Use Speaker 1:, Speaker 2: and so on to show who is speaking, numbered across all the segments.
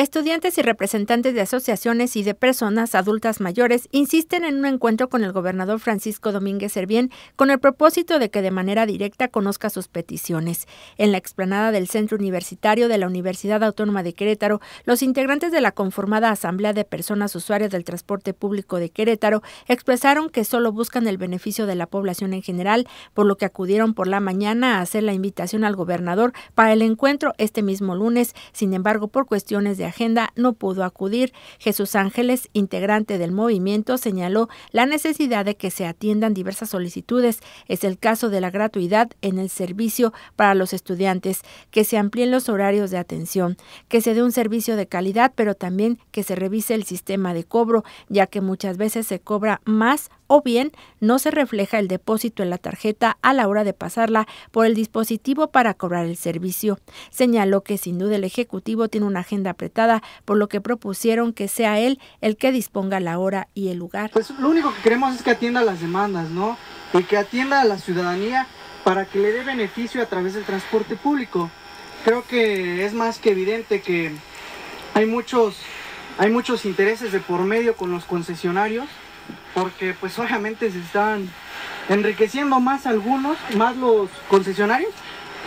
Speaker 1: Estudiantes y representantes de asociaciones y de personas adultas mayores insisten en un encuentro con el gobernador Francisco Domínguez Servién con el propósito de que de manera directa conozca sus peticiones. En la explanada del Centro Universitario de la Universidad Autónoma de Querétaro, los integrantes de la conformada Asamblea de Personas Usuarias del Transporte Público de Querétaro expresaron que solo buscan el beneficio de la población en general, por lo que acudieron por la mañana a hacer la invitación al gobernador para el encuentro este mismo lunes. Sin embargo, por cuestiones de agenda no pudo acudir. Jesús Ángeles, integrante del movimiento, señaló la necesidad de que se atiendan diversas solicitudes. Es el caso de la gratuidad en el servicio para los estudiantes, que se amplíen los horarios de atención, que se dé un servicio de calidad, pero también que se revise el sistema de cobro, ya que muchas veces se cobra más o bien no se refleja el depósito en la tarjeta a la hora de pasarla por el dispositivo para cobrar el servicio. Señaló que sin duda el Ejecutivo tiene una agenda apretada, por lo que propusieron que sea él el que disponga la hora y el lugar. Pues lo
Speaker 2: único que queremos es que atienda las demandas, ¿no? Y que atienda a la ciudadanía para que le dé beneficio a través del transporte público. Creo que es más que evidente que hay muchos, hay muchos intereses de por medio con los concesionarios porque pues obviamente se están enriqueciendo más algunos, más los concesionarios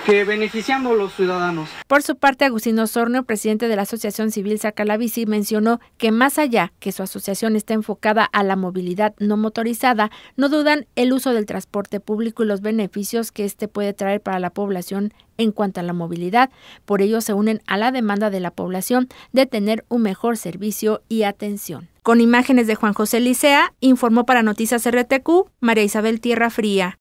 Speaker 2: que beneficiando a los ciudadanos.
Speaker 1: Por su parte, Agustín Sorno, presidente de la Asociación Civil Saca mencionó que más allá que su asociación está enfocada a la movilidad no motorizada, no dudan el uso del transporte público y los beneficios que este puede traer para la población en cuanto a la movilidad. Por ello, se unen a la demanda de la población de tener un mejor servicio y atención. Con imágenes de Juan José Licea, informó para Noticias RTQ María Isabel Tierra Fría.